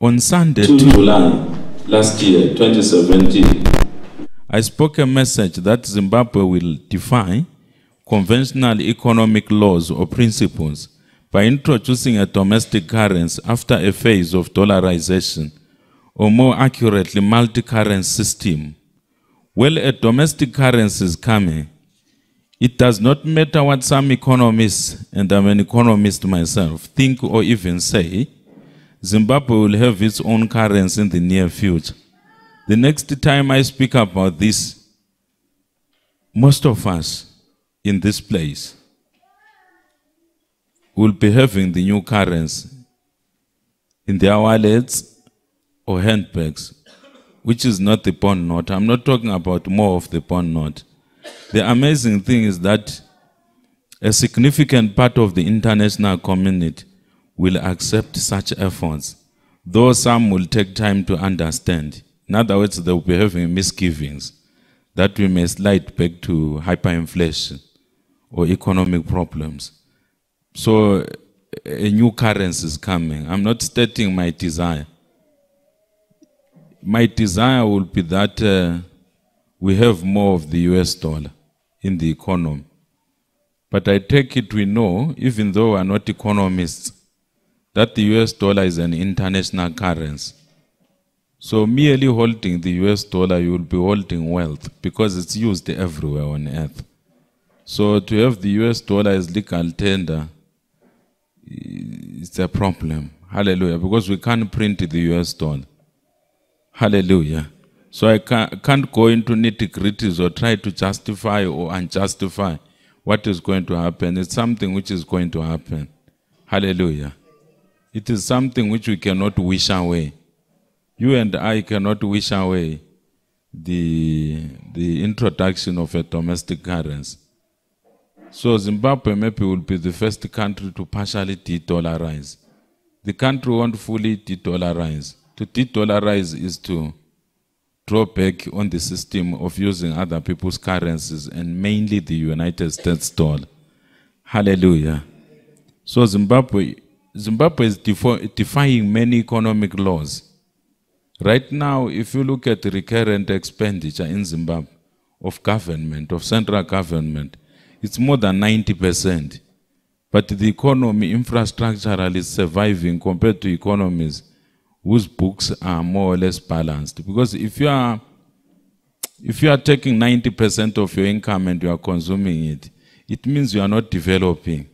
On Sunday, 2 July last year, 2017, I spoke a message that Zimbabwe will define conventional economic laws or principles by introducing a domestic currency after a phase of dollarization, or more accurately, multi-currency system. Well, a domestic currency is coming. It does not matter what some economists, and I'm an economist myself, think or even say, Zimbabwe will have its own currency in the near future. The next time I speak about this, most of us in this place will be having the new currency in their wallets or handbags, which is not the pawn note. I'm not talking about more of the pawn note. The amazing thing is that a significant part of the international community will accept such efforts, though some will take time to understand. In other words, they will be having misgivings that we may slide back to hyperinflation or economic problems. So a new currency is coming. I'm not stating my desire. My desire will be that uh, we have more of the US dollar in the economy. But I take it we know, even though we are not economists, that the US dollar is an international currency. So merely holding the US dollar, you will be holding wealth because it's used everywhere on earth. So to have the US dollar as legal tender, it's a problem. Hallelujah. Because we can't print the US dollar. Hallelujah. So I can't go into nitty gritties or try to justify or unjustify what is going to happen. It's something which is going to happen. Hallelujah. It is something which we cannot wish away. You and I cannot wish away the, the introduction of a domestic currency. So Zimbabwe maybe will be the first country to partially de-dollarize. The country won't fully de-dollarize. To de-dollarize is to draw back on the system of using other people's currencies and mainly the United States dollar. Hallelujah. So Zimbabwe Zimbabwe is defying many economic laws. Right now, if you look at recurrent expenditure in Zimbabwe of government, of central government, it's more than 90%. But the economy, infrastructural, is surviving compared to economies whose books are more or less balanced. Because if you are, if you are taking 90% of your income and you are consuming it, it means you are not developing.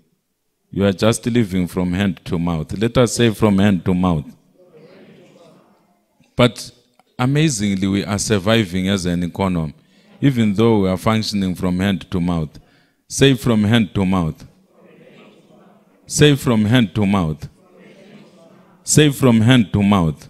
You are just living from hand to mouth. Let us say from hand to mouth. But amazingly, we are surviving as an economy, even though we are functioning from hand to mouth. Say from hand to mouth. Say from hand to mouth. Say from hand to mouth.